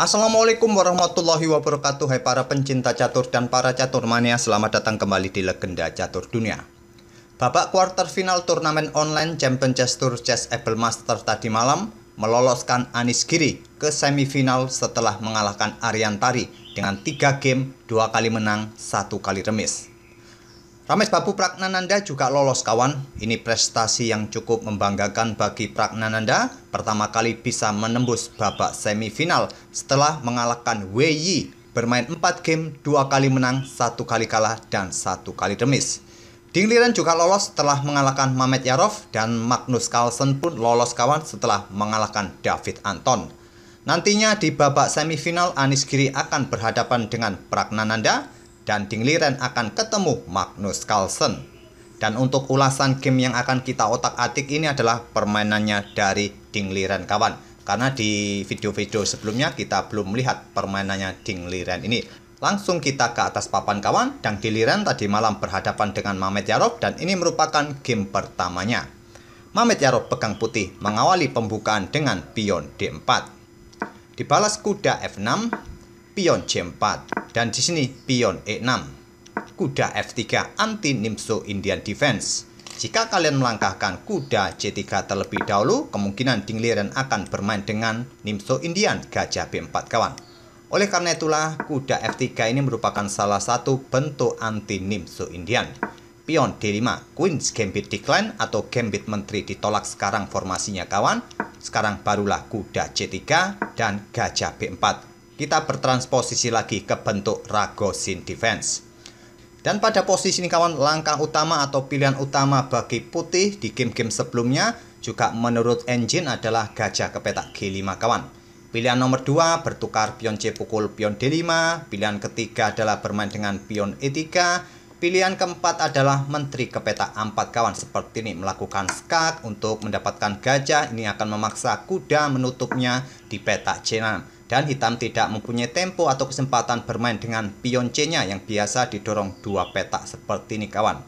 Assalamualaikum warahmatullahi wabarakatuh Hai para pencinta catur dan para catur mania Selamat datang kembali di Legenda Catur Dunia Babak quarter final turnamen online Champion Chess Tour Chess Apple Master tadi malam Meloloskan Anis Giri ke semifinal setelah mengalahkan Tari Dengan 3 game, 2 kali menang, 1 kali remis Rames Babu Pragnananda juga lolos kawan. Ini prestasi yang cukup membanggakan bagi Pragnananda. Pertama kali bisa menembus babak semifinal setelah mengalahkan Wei Yi bermain 4 game, 2 kali menang, 1 kali kalah, dan 1 kali demis. Liren juga lolos setelah mengalahkan Mamet Yarov dan Magnus Carlsen pun lolos kawan setelah mengalahkan David Anton. Nantinya di babak semifinal Anis Giri akan berhadapan dengan Pragnananda dan Dingliren akan ketemu Magnus Carlsen. Dan untuk ulasan game yang akan kita otak-atik ini adalah permainannya dari Dingliren kawan. Karena di video-video sebelumnya kita belum melihat permainannya Dingliren ini. Langsung kita ke atas papan kawan dan Dingliren tadi malam berhadapan dengan Mamet Yarov dan ini merupakan game pertamanya. Mamet Yarov pegang putih mengawali pembukaan dengan pion D4. Dibalas kuda F6 pion C4 dan di sini pion E6 kuda F3 anti Nimso Indian Defense. Jika kalian melangkahkan kuda C3 terlebih dahulu, kemungkinan Ding akan bermain dengan Nimso Indian gajah B4 kawan. Oleh karena itulah, kuda F3 ini merupakan salah satu bentuk anti Nimso Indian. Pion D5, Queen's Gambit decline atau Gambit Menteri ditolak sekarang formasinya kawan. Sekarang barulah kuda C3 dan gajah B4 kita bertransposisi lagi ke bentuk Ragozin Defense. Dan pada posisi ini kawan, langkah utama atau pilihan utama bagi putih di game-game sebelumnya juga menurut engine adalah gajah ke petak G5 kawan. Pilihan nomor 2 bertukar pion C pukul pion D5, pilihan ketiga adalah bermain dengan pion E3, pilihan keempat adalah menteri ke a 4 kawan seperti ini melakukan skak untuk mendapatkan gajah ini akan memaksa kuda menutupnya di petak C6 dan hitam tidak mempunyai tempo atau kesempatan bermain dengan pion C-nya yang biasa didorong dua petak seperti ini kawan.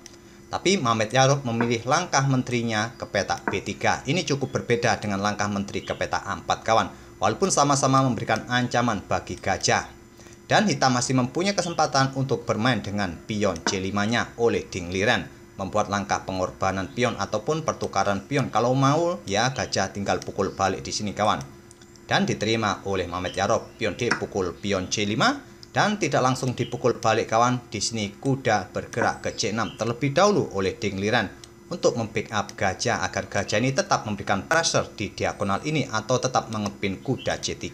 Tapi Mamet Yarok memilih langkah menterinya ke petak B3. Ini cukup berbeda dengan langkah menteri ke petak A4 kawan, walaupun sama-sama memberikan ancaman bagi gajah. Dan hitam masih mempunyai kesempatan untuk bermain dengan pion C5-nya oleh Ding Liren, membuat langkah pengorbanan pion ataupun pertukaran pion. Kalau mau, ya gajah tinggal pukul balik di sini kawan dan diterima oleh Mamet Yarob pion D pukul pion C5 dan tidak langsung dipukul balik kawan di sini kuda bergerak ke C6 terlebih dahulu oleh Ding Liran untuk mempick up gajah agar gajah ini tetap memberikan pressure di diagonal ini atau tetap mengepin kuda C3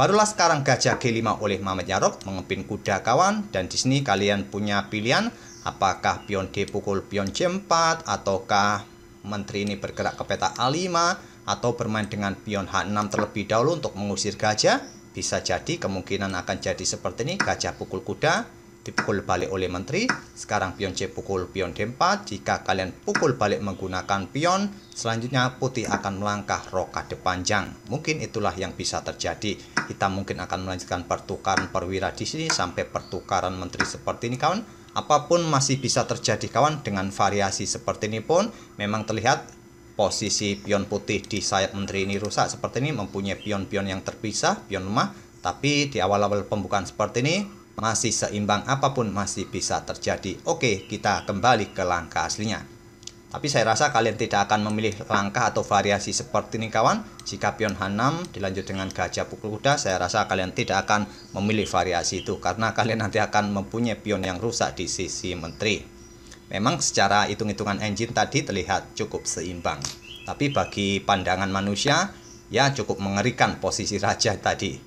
barulah sekarang gajah G5 oleh Mamet Yarob mengepin kuda kawan dan di sini kalian punya pilihan apakah pion D pukul pion C4 ataukah menteri ini bergerak ke peta A5 atau bermain dengan pion H6 terlebih dahulu untuk mengusir gajah, bisa jadi kemungkinan akan jadi seperti ini, gajah pukul kuda, dipukul balik oleh menteri, sekarang pion C pukul pion D4, jika kalian pukul balik menggunakan pion, selanjutnya putih akan melangkah rokade panjang. Mungkin itulah yang bisa terjadi. Kita mungkin akan melanjutkan pertukaran perwira di sini sampai pertukaran menteri seperti ini kawan apapun masih bisa terjadi kawan dengan variasi seperti ini pun memang terlihat posisi pion putih di sayap menteri ini rusak seperti ini mempunyai pion-pion yang terpisah, pion lemah, tapi di awal-awal pembukaan seperti ini masih seimbang apapun masih bisa terjadi. Oke, kita kembali ke langkah aslinya. Tapi saya rasa kalian tidak akan memilih langkah atau variasi seperti ini kawan. Jika pion H6 dilanjut dengan gajah pukul kuda, saya rasa kalian tidak akan memilih variasi itu karena kalian nanti akan mempunyai pion yang rusak di sisi menteri. Memang secara hitung-hitungan engine tadi terlihat cukup seimbang, tapi bagi pandangan manusia ya cukup mengerikan posisi raja tadi.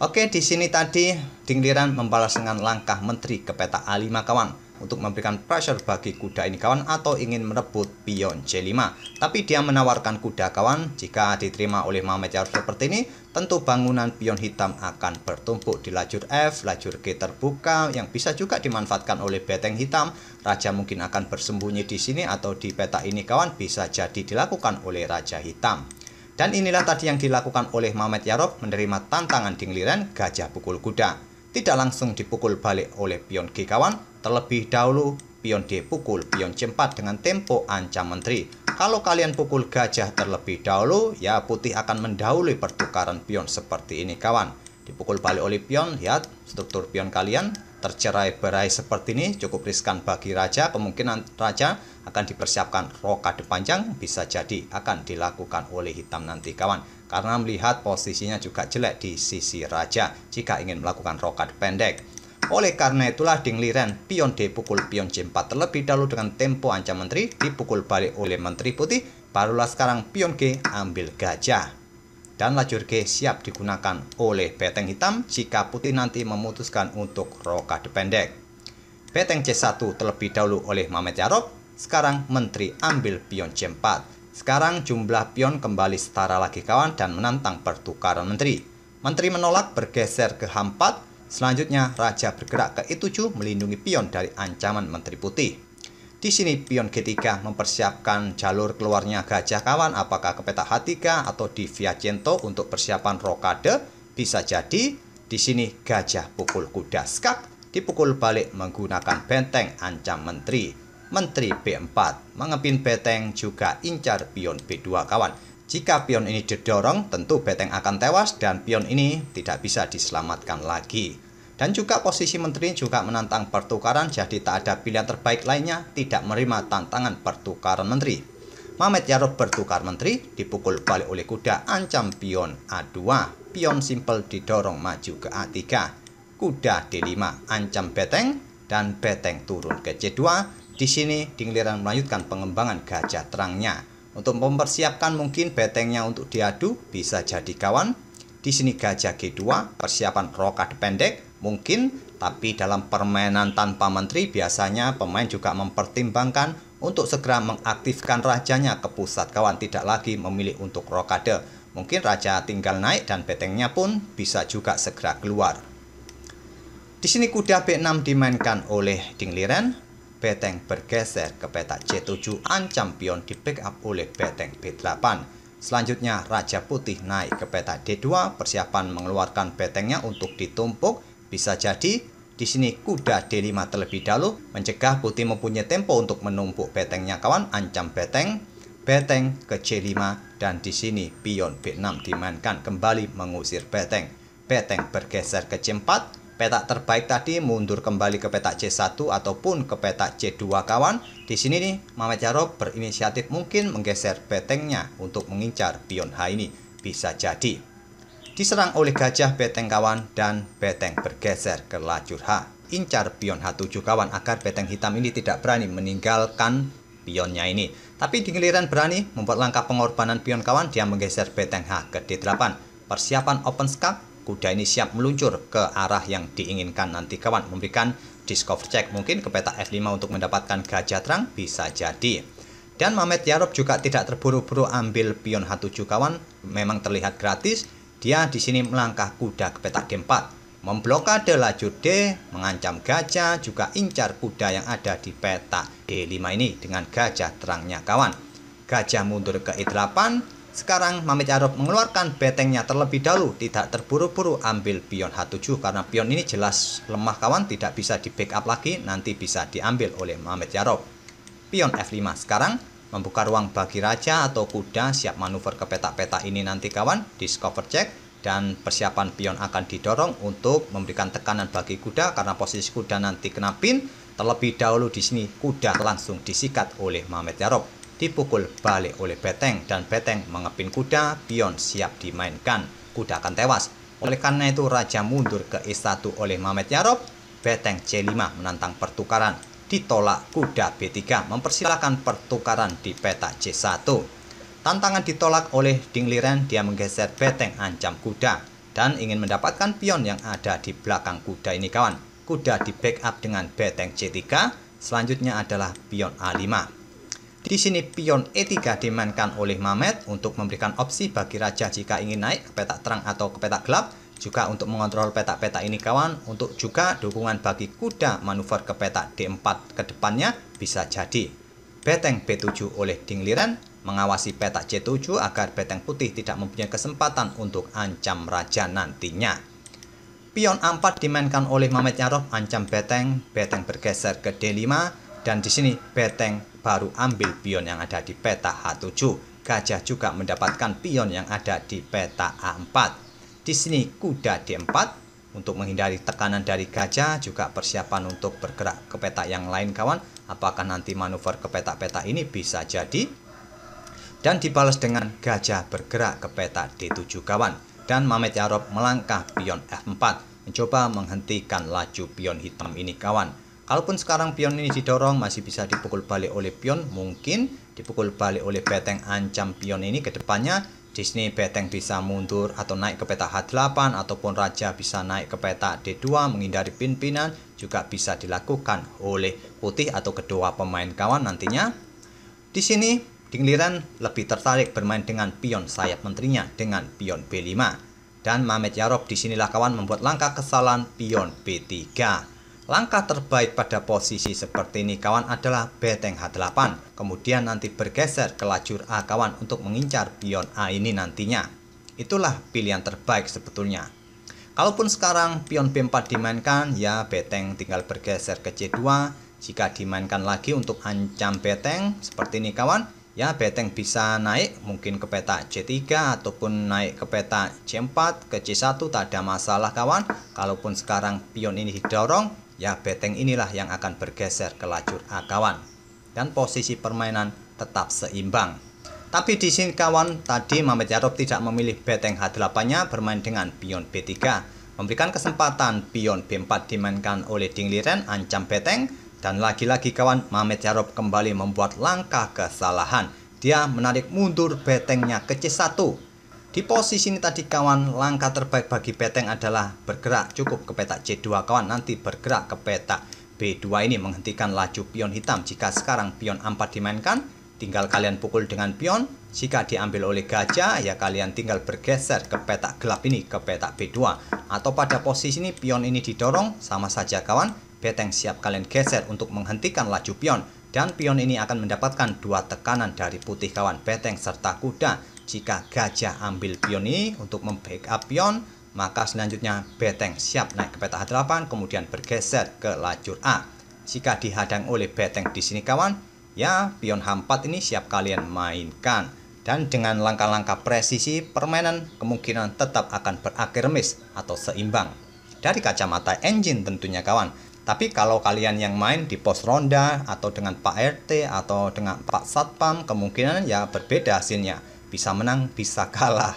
Oke, di sini tadi Dingliran membalas dengan langkah menteri ke peta A5 kawan untuk memberikan pressure bagi kuda ini kawan atau ingin merebut pion C5. Tapi dia menawarkan kuda kawan, jika diterima oleh Mamet Yarur seperti ini, tentu bangunan pion hitam akan bertumpuk di lajur F, lajur G terbuka yang bisa juga dimanfaatkan oleh beteng hitam. Raja mungkin akan bersembunyi di sini atau di peta ini kawan bisa jadi dilakukan oleh Raja Hitam. Dan inilah tadi yang dilakukan oleh Mamet Yarob menerima tantangan dingliran gajah pukul kuda tidak langsung dipukul balik oleh pion G-kawan, terlebih dahulu pion D pukul pion C4 dengan tempo ancam menteri. Kalau kalian pukul gajah terlebih dahulu, ya putih akan mendahului pertukaran pion seperti ini kawan. Dipukul balik oleh pion, lihat struktur pion kalian tercerai berai seperti ini cukup riskan bagi raja kemungkinan raja akan dipersiapkan rokade panjang bisa jadi akan dilakukan oleh hitam nanti kawan karena melihat posisinya juga jelek di sisi raja jika ingin melakukan rokat pendek. Oleh karena itulah Ding Liren pion D pukul pion C4 terlebih dahulu dengan tempo ancam menteri dipukul balik oleh menteri putih barulah sekarang pion G ambil gajah. Dan lajur G siap digunakan oleh beteng hitam jika putih nanti memutuskan untuk rokat pendek. Beteng C1 terlebih dahulu oleh Mamet Yarob, sekarang menteri ambil pion C4. Sekarang jumlah pion kembali setara lagi kawan dan menantang pertukaran menteri. Menteri menolak bergeser ke H4, selanjutnya raja bergerak ke E7 melindungi pion dari ancaman menteri putih. Di sini pion G3 mempersiapkan jalur keluarnya gajah kawan apakah ke peta h atau di Via Cento untuk persiapan rokade bisa jadi di sini gajah pukul kuda skak dipukul balik menggunakan benteng ancam menteri Menteri B4. Mengepin Beteng juga incar pion B2 kawan. Jika pion ini didorong, tentu Beteng akan tewas dan pion ini tidak bisa diselamatkan lagi. Dan juga posisi menteri juga menantang pertukaran, jadi tak ada pilihan terbaik lainnya tidak menerima tantangan pertukaran menteri. Mamet Yarob bertukar menteri, dipukul balik oleh kuda ancam pion A2. Pion simpel didorong maju ke A3. Kuda D5 ancam beteng, dan beteng turun ke C2 di sini Dingliran melanjutkan pengembangan gajah terangnya. Untuk mempersiapkan mungkin betengnya untuk diadu bisa jadi kawan. Di sini gajah G2 persiapan rokade pendek mungkin tapi dalam permainan tanpa menteri biasanya pemain juga mempertimbangkan untuk segera mengaktifkan rajanya ke pusat kawan tidak lagi memilih untuk rokade. Mungkin raja tinggal naik dan betengnya pun bisa juga segera keluar. Di sini kuda B6 dimainkan oleh Dingliren Beteng bergeser ke peta C7 ancam pion di backup oleh Beteng B8. Selanjutnya Raja Putih naik ke peta D2 persiapan mengeluarkan betengnya untuk ditumpuk bisa jadi di sini kuda D5 terlebih dahulu mencegah putih mempunyai tempo untuk menumpuk betengnya kawan ancam beteng beteng ke C5 dan di sini pion B6 dimainkan kembali mengusir beteng beteng bergeser ke C4 petak terbaik tadi mundur kembali ke petak C1 ataupun ke petak C2 kawan. Di sini nih Mamet Jarob berinisiatif mungkin menggeser betengnya untuk mengincar pion H ini. Bisa jadi. Diserang oleh gajah beteng kawan dan beteng bergeser ke lajur H. Incar pion H7 kawan agar beteng hitam ini tidak berani meninggalkan pionnya ini. Tapi di giliran berani membuat langkah pengorbanan pion kawan dia menggeser beteng H ke D8. Persiapan open skak kuda ini siap meluncur ke arah yang diinginkan nanti kawan memberikan discover check mungkin ke peta F5 untuk mendapatkan gajah terang bisa jadi dan Mamet Yarob juga tidak terburu-buru ambil pion H7 kawan memang terlihat gratis dia di sini melangkah kuda ke peta g 4 memblokade lajur D, mengancam gajah, juga incar kuda yang ada di peta D5 ini dengan gajah terangnya kawan. Gajah mundur ke E8, sekarang Mamit Arab mengeluarkan betengnya terlebih dahulu, tidak terburu-buru ambil pion H7 karena pion ini jelas lemah kawan, tidak bisa di backup lagi, nanti bisa diambil oleh Mamit Arab. Pion F5 sekarang membuka ruang bagi raja atau kuda siap manuver ke peta-peta ini nanti kawan, discover check dan persiapan pion akan didorong untuk memberikan tekanan bagi kuda karena posisi kuda nanti kena pin, terlebih dahulu di sini kuda langsung disikat oleh Mamit Arab dipukul balik oleh Beteng dan Beteng mengepin kuda, pion siap dimainkan. Kuda akan tewas. Oleh karena itu Raja mundur ke E1 oleh Mamet Yarob, Beteng C5 menantang pertukaran. Ditolak kuda B3 mempersilahkan pertukaran di peta C1. Tantangan ditolak oleh Dingliren, dia menggeser Beteng ancam kuda dan ingin mendapatkan pion yang ada di belakang kuda ini kawan. Kuda di backup dengan Beteng C3, selanjutnya adalah pion A5. Di sini pion E3 dimainkan oleh Mamet untuk memberikan opsi bagi raja jika ingin naik ke petak terang atau ke petak gelap, juga untuk mengontrol petak-petak ini kawan, untuk juga dukungan bagi kuda manuver ke petak D4 ke depannya bisa jadi. Beteng B7 oleh Ding Liren mengawasi petak C7 agar beteng putih tidak mempunyai kesempatan untuk ancam raja nantinya. Pion A4 dimainkan oleh Mamet Yarob ancam beteng, beteng bergeser ke D5, dan di sini beteng baru ambil pion yang ada di peta H7. Gajah juga mendapatkan pion yang ada di peta A4. Di sini kuda D4. Untuk menghindari tekanan dari gajah juga persiapan untuk bergerak ke peta yang lain kawan. Apakah nanti manuver ke peta-peta ini bisa jadi? Dan dibalas dengan gajah bergerak ke peta D7 kawan. Dan Mamet Yarob melangkah pion F4 mencoba menghentikan laju pion hitam ini kawan. Kalaupun sekarang pion ini didorong masih bisa dipukul balik oleh pion, mungkin dipukul balik oleh beteng ancam pion ini ke depannya Di sini beteng bisa mundur atau naik ke peta H8 ataupun raja bisa naik ke peta D2 menghindari pimpinan juga bisa dilakukan oleh putih atau kedua pemain kawan nantinya. Di sini Dingliran lebih tertarik bermain dengan pion sayap menterinya dengan pion B5 dan Mamet Yarob disinilah kawan membuat langkah kesalahan pion B3. Langkah terbaik pada posisi seperti ini kawan adalah beteng H8. Kemudian nanti bergeser ke lajur A kawan untuk mengincar pion A ini nantinya. Itulah pilihan terbaik sebetulnya. Kalaupun sekarang pion B4 dimainkan, ya beteng tinggal bergeser ke C2. Jika dimainkan lagi untuk ancam beteng, seperti ini kawan, ya beteng bisa naik mungkin ke peta C3 ataupun naik ke peta C4 ke C1 tak ada masalah kawan kalaupun sekarang pion ini didorong Ya, beteng inilah yang akan bergeser ke lajur A kawan dan posisi permainan tetap seimbang. Tapi di sini kawan, tadi Mamet Yarob tidak memilih beteng H8-nya bermain dengan pion B3, memberikan kesempatan pion B4 dimainkan oleh Ding Liren ancam beteng dan lagi-lagi kawan Mamet Yarob kembali membuat langkah kesalahan. Dia menarik mundur betengnya ke C1 di posisi ini tadi kawan, langkah terbaik bagi peteng adalah bergerak cukup ke petak C2 kawan, nanti bergerak ke petak B2 ini menghentikan laju pion hitam. Jika sekarang pion A4 dimainkan, tinggal kalian pukul dengan pion. Jika diambil oleh gajah, ya kalian tinggal bergeser ke petak gelap ini, ke petak B2. Atau pada posisi ini pion ini didorong, sama saja kawan, peteng siap kalian geser untuk menghentikan laju pion dan pion ini akan mendapatkan dua tekanan dari putih kawan peteng serta kuda jika gajah ambil pion ini untuk membackup pion, maka selanjutnya beteng siap naik ke peta H8 kemudian bergeser ke lajur A. Jika dihadang oleh beteng di sini kawan, ya pion H4 ini siap kalian mainkan. Dan dengan langkah-langkah presisi permainan kemungkinan tetap akan berakhir miss atau seimbang. Dari kacamata engine tentunya kawan. Tapi kalau kalian yang main di pos ronda atau dengan Pak RT atau dengan Pak Satpam kemungkinan ya berbeda hasilnya bisa menang, bisa kalah.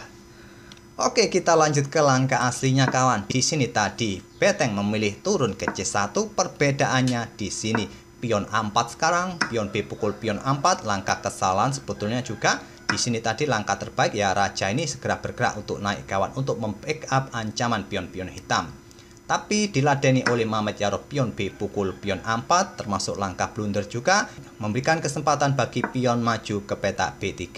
Oke, kita lanjut ke langkah aslinya kawan. Di sini tadi, Beteng memilih turun ke C1, perbedaannya di sini. Pion A4 sekarang, pion B pukul pion A4, langkah kesalahan sebetulnya juga di sini tadi langkah terbaik ya raja ini segera bergerak untuk naik kawan untuk membackup ancaman pion-pion hitam. Tapi diladeni oleh Mamet Yaro pion B pukul pion A4 termasuk langkah blunder juga memberikan kesempatan bagi pion maju ke peta B3.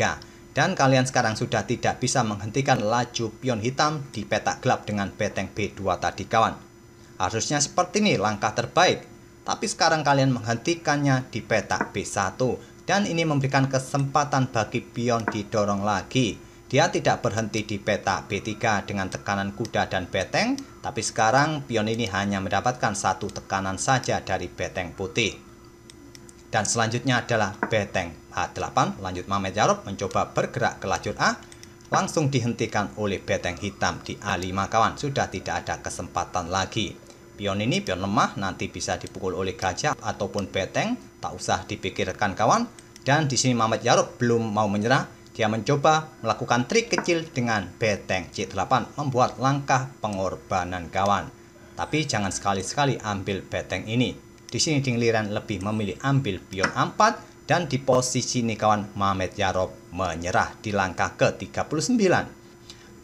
Dan kalian sekarang sudah tidak bisa menghentikan laju pion hitam di petak gelap dengan beteng B2 tadi kawan. Harusnya seperti ini langkah terbaik. Tapi sekarang kalian menghentikannya di petak B1 dan ini memberikan kesempatan bagi pion didorong lagi. Dia tidak berhenti di petak B3 dengan tekanan kuda dan beteng, tapi sekarang pion ini hanya mendapatkan satu tekanan saja dari beteng putih. Dan selanjutnya adalah beteng H8. Lanjut Mamet Jarob mencoba bergerak ke lajur A. Langsung dihentikan oleh beteng hitam di A5 kawan. Sudah tidak ada kesempatan lagi. Pion ini pion lemah nanti bisa dipukul oleh gajah ataupun beteng. Tak usah dipikirkan kawan. Dan di sini Mamet Jarob belum mau menyerah. Dia mencoba melakukan trik kecil dengan beteng C8 membuat langkah pengorbanan kawan. Tapi jangan sekali-sekali ambil beteng ini. Di sini Dingliran lebih memilih ambil pion A4 dan di posisi ini kawan Mamet Yarob menyerah di langkah ke-39.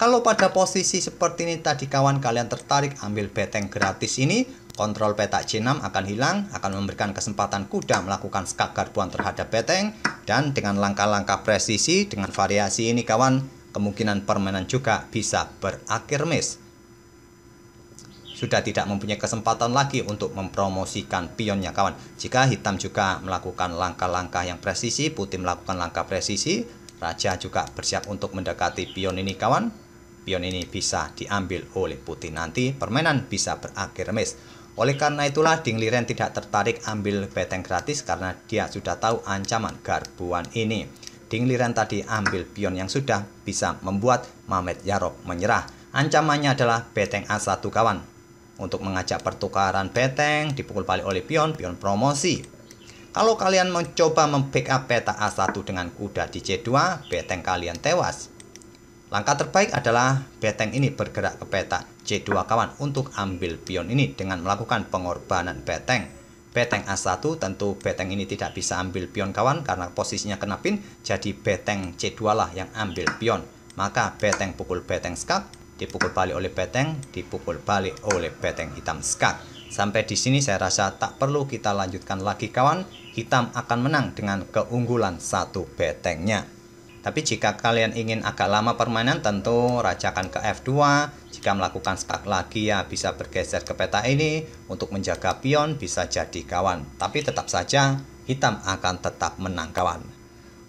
Kalau pada posisi seperti ini tadi kawan kalian tertarik ambil beteng gratis ini, kontrol petak C6 akan hilang, akan memberikan kesempatan kuda melakukan skak garbuan terhadap beteng dan dengan langkah-langkah presisi dengan variasi ini kawan, kemungkinan permainan juga bisa berakhir miss sudah tidak mempunyai kesempatan lagi untuk mempromosikan pionnya kawan. Jika hitam juga melakukan langkah-langkah yang presisi, putih melakukan langkah presisi, raja juga bersiap untuk mendekati pion ini kawan. Pion ini bisa diambil oleh putih nanti, permainan bisa berakhir remis. Oleh karena itulah Ding Liren tidak tertarik ambil beteng gratis karena dia sudah tahu ancaman garbuan ini. Ding Liren tadi ambil pion yang sudah bisa membuat Mamet Yarob menyerah. Ancamannya adalah beteng A1 kawan untuk mengajak pertukaran beteng dipukul balik oleh pion, pion promosi. Kalau kalian mencoba membackup peta A1 dengan kuda di C2, beteng kalian tewas. Langkah terbaik adalah beteng ini bergerak ke peta C2 kawan untuk ambil pion ini dengan melakukan pengorbanan beteng. Beteng A1 tentu beteng ini tidak bisa ambil pion kawan karena posisinya kena pin, jadi beteng C2 lah yang ambil pion. Maka beteng pukul beteng skak dipukul balik oleh peteng, dipukul balik oleh peteng hitam skak. Sampai di sini saya rasa tak perlu kita lanjutkan lagi kawan, hitam akan menang dengan keunggulan satu betengnya. Tapi jika kalian ingin agak lama permainan tentu rajakan ke F2, jika melakukan skak lagi ya bisa bergeser ke peta ini untuk menjaga pion bisa jadi kawan. Tapi tetap saja hitam akan tetap menang kawan.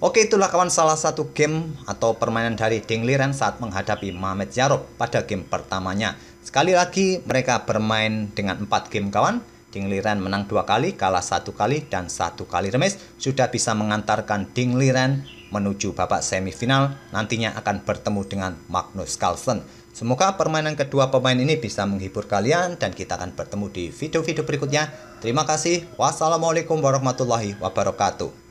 Oke itulah kawan salah satu game atau permainan dari Liren saat menghadapi Mohamed Yarob pada game pertamanya. Sekali lagi mereka bermain dengan 4 game kawan. Liren menang dua kali, kalah satu kali, dan satu kali remis. Sudah bisa mengantarkan Liren menuju babak semifinal nantinya akan bertemu dengan Magnus Carlsen. Semoga permainan kedua pemain ini bisa menghibur kalian dan kita akan bertemu di video-video berikutnya. Terima kasih. Wassalamualaikum warahmatullahi wabarakatuh.